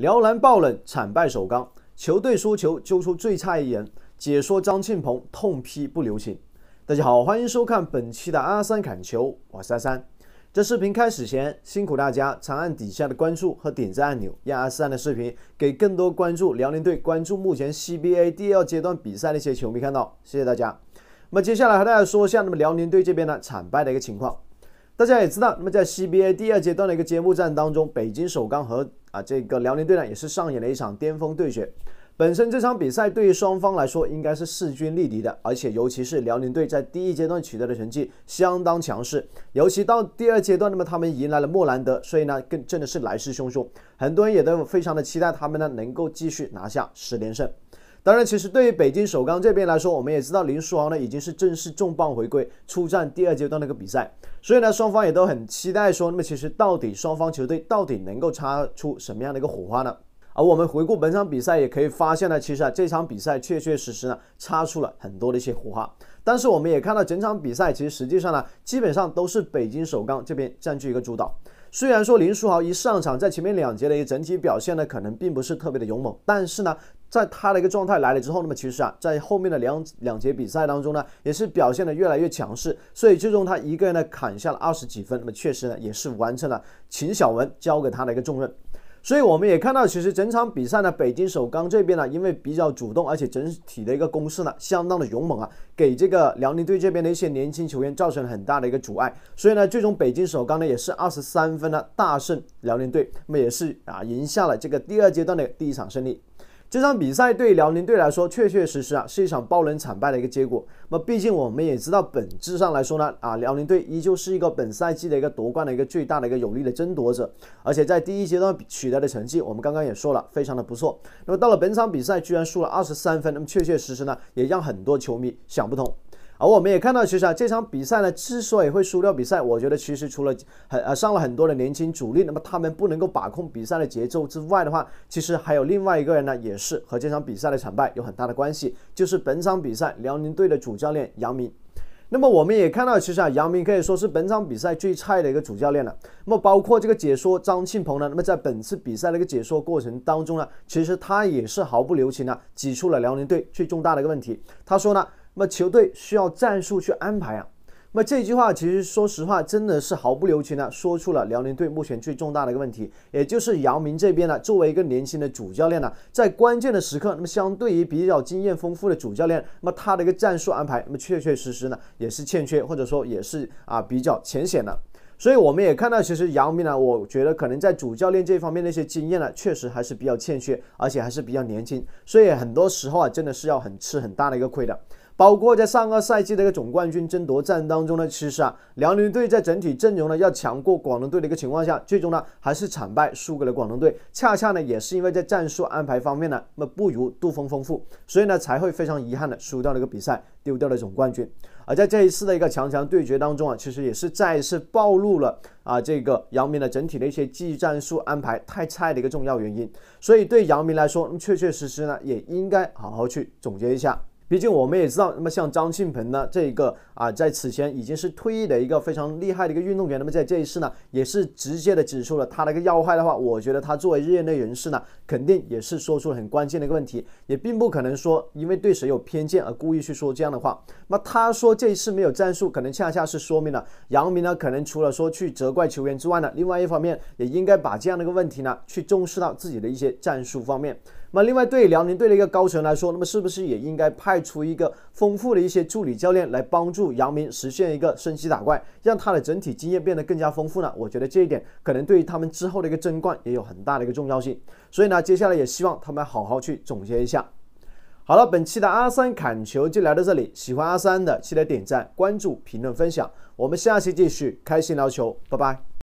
辽篮爆冷惨败首钢，球队输球揪出最差一人，解说张庆鹏痛批不留情。大家好，欢迎收看本期的阿三砍球，我是阿三。在视频开始前，辛苦大家长按底下的关注和点赞按钮，让阿三的视频给更多关注辽宁队、关注目前 CBA 第二阶段比赛那些球迷看到。谢谢大家。那么接下来和大家说一下，那么辽宁队这边呢惨败的一个情况。大家也知道，那么在 CBA 第二阶段的一个揭幕战当中，北京首钢和啊这个辽宁队呢，也是上演了一场巅峰对决。本身这场比赛对于双方来说应该是势均力敌的，而且尤其是辽宁队在第一阶段取得的成绩相当强势，尤其到第二阶段，那么他们迎来了莫兰德，所以呢更真的是来势汹汹。很多人也都非常的期待他们呢能够继续拿下十连胜。当然，其实对于北京首钢这边来说，我们也知道林书豪呢已经是正式重磅回归，出战第二阶段的一个比赛。所以呢，双方也都很期待说，那么其实到底双方球队到底能够擦出什么样的一个火花呢？而我们回顾本场比赛，也可以发现呢，其实啊这场比赛确确实实呢擦出了很多的一些火花。但是我们也看到整场比赛，其实实际上呢基本上都是北京首钢这边占据一个主导。虽然说林书豪一上场，在前面两节的一个整体表现呢可能并不是特别的勇猛，但是呢。在他的一个状态来了之后，那么其实啊，在后面的两两节比赛当中呢，也是表现的越来越强势，所以最终他一个人呢砍下了二十几分，那么确实呢也是完成了秦晓雯交给他的一个重任。所以我们也看到，其实整场比赛呢，北京首钢这边呢，因为比较主动，而且整体的一个攻势呢相当的勇猛啊，给这个辽宁队这边的一些年轻球员造成了很大的一个阻碍。所以呢，最终北京首钢呢也是二十三分呢大胜辽宁队，那么也是啊赢下了这个第二阶段的第一场胜利。这场比赛对辽宁队来说，确确实实啊，是一场爆冷惨败的一个结果。那么，毕竟我们也知道，本质上来说呢，啊，辽宁队依旧是一个本赛季的一个夺冠的一个最大的一个有力的争夺者。而且在第一阶段取得的成绩，我们刚刚也说了，非常的不错。那么到了本场比赛，居然输了二十三分，那么确确实实呢，也让很多球迷想不通。而我们也看到，其实啊，这场比赛呢，之所以会输掉比赛，我觉得其实除了很呃上了很多的年轻主力，那么他们不能够把控比赛的节奏之外的话，其实还有另外一个人呢，也是和这场比赛的惨败有很大的关系，就是本场比赛辽宁队的主教练杨明。那么我们也看到，其实啊，杨明可以说是本场比赛最菜的一个主教练了。那么包括这个解说张庆鹏呢，那么在本次比赛的一个解说过程当中呢，其实他也是毫不留情的指出了辽宁队最重大的一个问题。他说呢。那么球队需要战术去安排啊。那么这句话其实说实话，真的是毫不留情的说出了辽宁队目前最重大的一个问题，也就是姚明这边呢，作为一个年轻的主教练呢，在关键的时刻，那么相对于比较经验丰富的主教练，那么他的一个战术安排，那么确确实实呢，也是欠缺，或者说也是啊比较浅显的。所以我们也看到，其实姚明呢，我觉得可能在主教练这方面的一些经验呢，确实还是比较欠缺，而且还是比较年轻，所以很多时候啊，真的是要很吃很大的一个亏的。包括在上个赛季的一个总冠军争夺战当中呢，其实啊，辽宁队在整体阵容呢要强过广东队的一个情况下，最终呢还是惨败输给了广东队。恰恰呢也是因为在战术安排方面呢，那不如杜峰丰富，所以呢才会非常遗憾的输掉了一个比赛，丢掉了总冠军。而在这一次的一个强强对决当中啊，其实也是再次暴露了啊这个姚明的整体的一些技战术安排太菜的一个重要原因。所以对姚明来说，确确实实呢也应该好好去总结一下。毕竟我们也知道，那么像张庆鹏呢，这一个啊，在此前已经是退役的一个非常厉害的一个运动员。那么在这一次呢，也是直接的指出了他的一个要害的话，我觉得他作为业内人士呢，肯定也是说出了很关键的一个问题，也并不可能说因为对谁有偏见而故意去说这样的话。那他说这一次没有战术，可能恰恰是说明了姚明呢，可能除了说去责怪球员之外呢，另外一方面也应该把这样的一个问题呢，去重视到自己的一些战术方面。那另外对辽宁队的一个高层来说，那么是不是也应该派？出一个丰富的一些助理教练来帮助杨明实现一个升级打怪，让他的整体经验变得更加丰富呢？我觉得这一点可能对于他们之后的一个争冠也有很大的一个重要性。所以呢，接下来也希望他们好好去总结一下。好了，本期的阿三砍球就来到这里。喜欢阿三的，记得点赞、关注、评论、分享。我们下期继续开心聊球，拜拜。